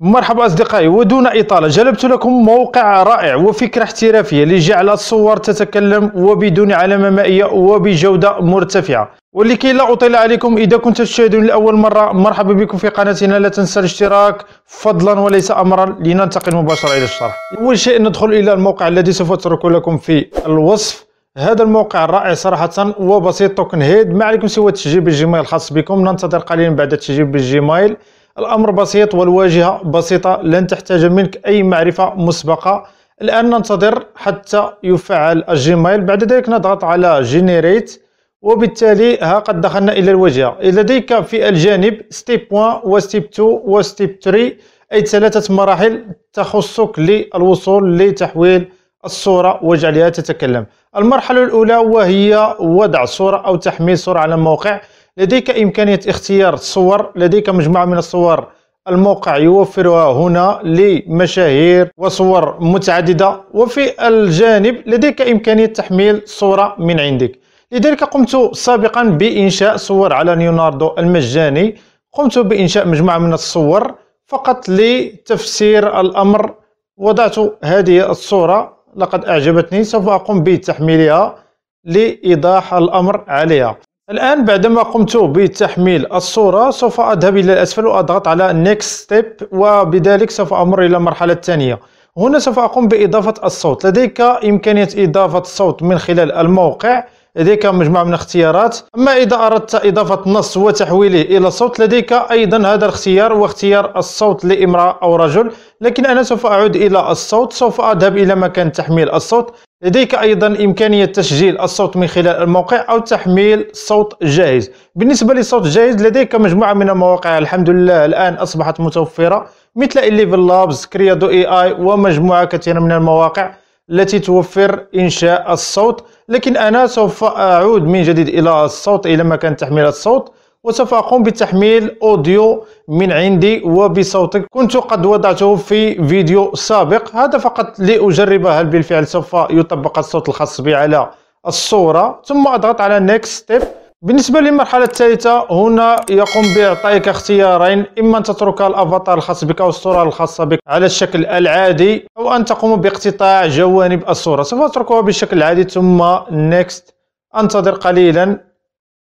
مرحبا أصدقائي ودون إطالة جلبت لكم موقع رائع وفكرة احترافية لجعل الصور تتكلم وبدون علامة مائية وبجودة مرتفعة ولكي لا أطيل عليكم إذا كنت تشاهدون لأول مرة مرحبا بكم في قناتنا لا تنسى الاشتراك فضلا وليس أمرا لننتقل مباشرة إلى الشرح أول شيء ندخل إلى الموقع الذي سوف أتركه لكم في الوصف هذا الموقع رائع صراحة وبسيط توكن هيد ما عليكم سوى التسجيل بالجيميل الخاص بكم ننتظر قليلا بعد التسجيل بالجيميل الأمر بسيط والواجهة بسيطة لن تحتاج منك أي معرفة مسبقة الآن ننتظر حتى يفعل الجيميل بعد ذلك نضغط على جينيريت وبالتالي ها قد دخلنا إلى الواجهة لديك في الجانب ستيب 1 وستيب 2 وستيب 3 أي ثلاثة مراحل تخصك للوصول لتحويل الصورة وجعلها تتكلم المرحلة الأولى وهي وضع صورة أو تحميل صورة على الموقع لديك إمكانية اختيار صور لديك مجموعة من الصور الموقع يوفرها هنا لمشاهير وصور متعددة وفي الجانب لديك إمكانية تحميل صورة من عندك لذلك قمت سابقا بإنشاء صور على ليوناردو المجاني قمت بإنشاء مجموعة من الصور فقط لتفسير الأمر وضعت هذه الصورة لقد أعجبتني سوف أقوم بتحميلها لإيضاح الأمر عليها الآن بعدما قمت بتحميل الصورة سوف أذهب إلى الأسفل وأضغط على Next Step وبذلك سوف أمر إلى المرحلة الثانية هنا سوف أقوم بإضافة الصوت لديك إمكانية إضافة الصوت من خلال الموقع لديك مجموعة من الاختيارات أما إذا أردت إضافة نص وتحويله إلى صوت لديك أيضا هذا الاختيار واختيار الصوت لامرأة أو رجل لكن أنا سوف أعود إلى الصوت سوف أذهب إلى مكان تحميل الصوت لديك أيضا إمكانية تسجيل الصوت من خلال الموقع أو تحميل صوت جاهز بالنسبة لصوت جاهز لديك مجموعة من المواقع الحمد لله الآن أصبحت متوفرة مثل الليفل لابز كريادو اي اي ومجموعة كثيرة من المواقع التي توفر إنشاء الصوت لكن أنا سوف أعود من جديد إلى الصوت إلى مكان تحميل الصوت وسوف أقوم بتحميل أوديو من عندي وبصوتك كنت قد وضعته في فيديو سابق هذا فقط لأجرب هل بالفعل سوف يطبق الصوت الخاص بي على الصورة ثم أضغط على Next Step بالنسبة للمرحلة الثالثة هنا يقوم بإعطائك اختيارين إما أن تترك الأفاتار الخاص بك أو الصورة الخاصة بك على الشكل العادي أو أن تقوم باقتطاع جوانب الصورة سوف أتركها بالشكل العادي ثم Next أنتظر قليلا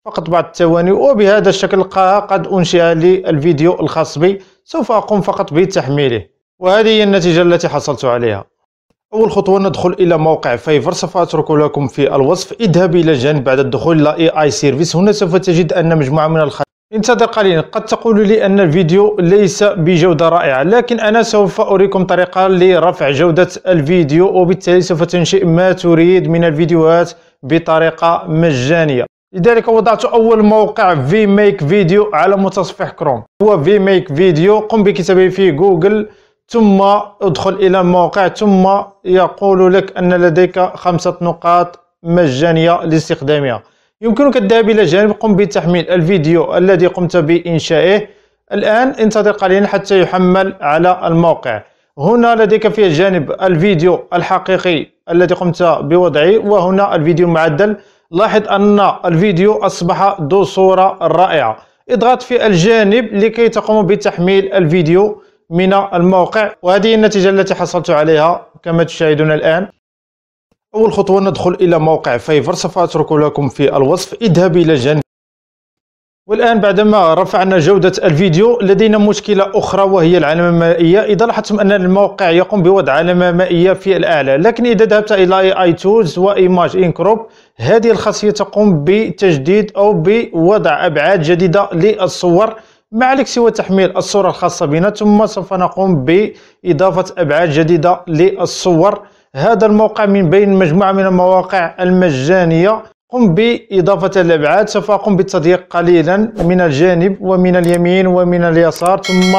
فقط بعض الثواني وبهذا الشكل قد أنشئ لي الفيديو الخاص بي سوف أقوم فقط بتحميله وهذه هي النتيجة التي حصلت عليها أول خطوة ندخل إلى موقع فايفر سوف أترك لكم في الوصف اذهب إلى جانب بعد الدخول إلى اي اي سيرفيس هنا سوف تجد أن مجموعة من الخ... انتظر قليلا قد تقول لي أن الفيديو ليس بجودة رائعة لكن أنا سوف أريكم طريقة لرفع جودة الفيديو وبالتالي سوف تنشئ ما تريد من الفيديوهات بطريقة مجانية لذلك وضعت اول موقع في ميك فيديو على متصفح كروم هو في ميك فيديو قم بكتابه في جوجل ثم ادخل الى موقع ثم يقول لك ان لديك خمسة نقاط مجانية لاستخدامها يمكنك الذهاب الى جانب قم بتحميل الفيديو الذي قمت بانشائه الان انتظر قليلا حتى يحمل على الموقع هنا لديك في جانب الفيديو الحقيقي الذي قمت بوضعه وهنا الفيديو المعدل لاحظ أن الفيديو أصبح ذو صورة رائعة اضغط في الجانب لكي تقوم بتحميل الفيديو من الموقع وهذه النتيجة التي حصلت عليها كما تشاهدون الآن أول خطوة ندخل إلى موقع فايفر سوف أترك لكم في الوصف اذهب إلى جانب والآن بعدما رفعنا جودة الفيديو لدينا مشكلة أخرى وهي العلامة المائية إذا لاحظتم أن الموقع يقوم بوضع علامة مائية في الأعلى لكن إذا ذهبت إلى اي تولز وإيماج إنكروب هذه الخاصية تقوم بتجديد أو بوضع أبعاد جديدة للصور ما عليك سوى تحميل الصورة الخاصة بنا ثم سوف نقوم بإضافة أبعاد جديدة للصور هذا الموقع من بين مجموعة من المواقع المجانية قم بإضافة الأبعاد سوف أقوم بالتضييق قليلا من الجانب ومن اليمين ومن اليسار ثم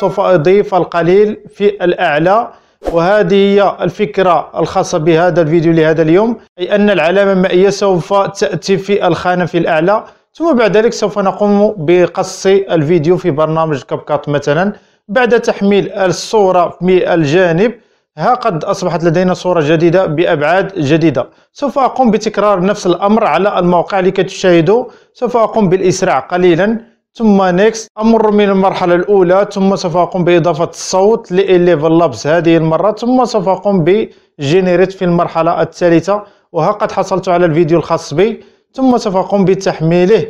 سوف أضيف القليل في الأعلى وهذه هي الفكرة الخاصة بهذا الفيديو لهذا اليوم أي أن العلامة المائية سوف تأتي في الخانة في الأعلى ثم بعد ذلك سوف نقوم بقص الفيديو في برنامج كاب كات مثلا بعد تحميل الصورة من الجانب ها قد أصبحت لدينا صورة جديدة بأبعاد جديدة سوف أقوم بتكرار نفس الأمر على الموقع لكي تشاهدوا سوف أقوم بالإسراع قليلا ثم نيكست أمر من المرحلة الأولى ثم سوف أقوم بإضافة الصوت لإليفل لابس هذه المرة ثم سوف أقوم بجينيريت في المرحلة الثالثة وها قد حصلت على الفيديو الخاص بي ثم سوف أقوم بتحميله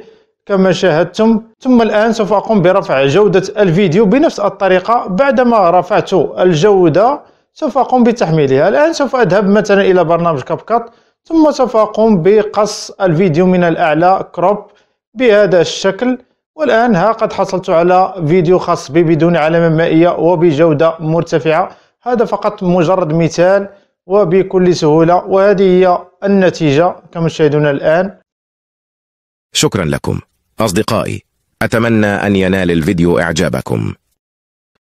كما شاهدتم ثم الآن سوف أقوم برفع جودة الفيديو بنفس الطريقة بعدما رفعت الجودة سوف أقوم بتحميلها الآن سوف أذهب مثلا إلى برنامج كاب كات ثم سوف أقوم بقص الفيديو من الأعلى كروب بهذا الشكل والآن ها قد حصلت على فيديو خاص بي بدون علامة مائية وبجودة مرتفعة هذا فقط مجرد مثال وبكل سهولة وهذه هي النتيجة كما تشاهدون الآن شكرا لكم أصدقائي أتمنى أن ينال الفيديو إعجابكم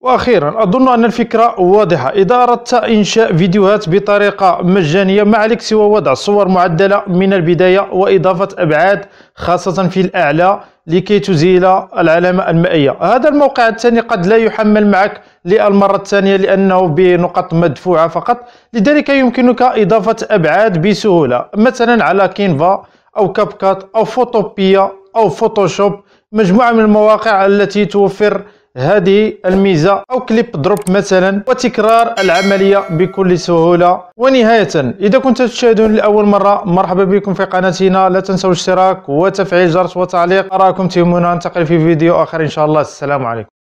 واخيرا اظن ان الفكره واضحه اذا اردت انشاء فيديوهات بطريقه مجانيه ما عليك سوى وضع صور معدله من البدايه واضافه ابعاد خاصه في الاعلى لكي تزيل العلامه المائيه هذا الموقع الثاني قد لا يحمل معك للمره الثانيه لانه بنقط مدفوعه فقط لذلك يمكنك اضافه ابعاد بسهوله مثلا على كينفا او كاب كات او فوتوبيا او فوتوشوب مجموعه من المواقع التي توفر هذه الميزة أو كليب دروب مثلا وتكرار العملية بكل سهولة ونهاية إذا كنت تشاهدون لأول مرة مرحبا بكم في قناتنا لا تنسوا الاشتراك وتفعيل جرس وتعليق أراكم تهمنا ننتقل في فيديو آخر إن شاء الله السلام عليكم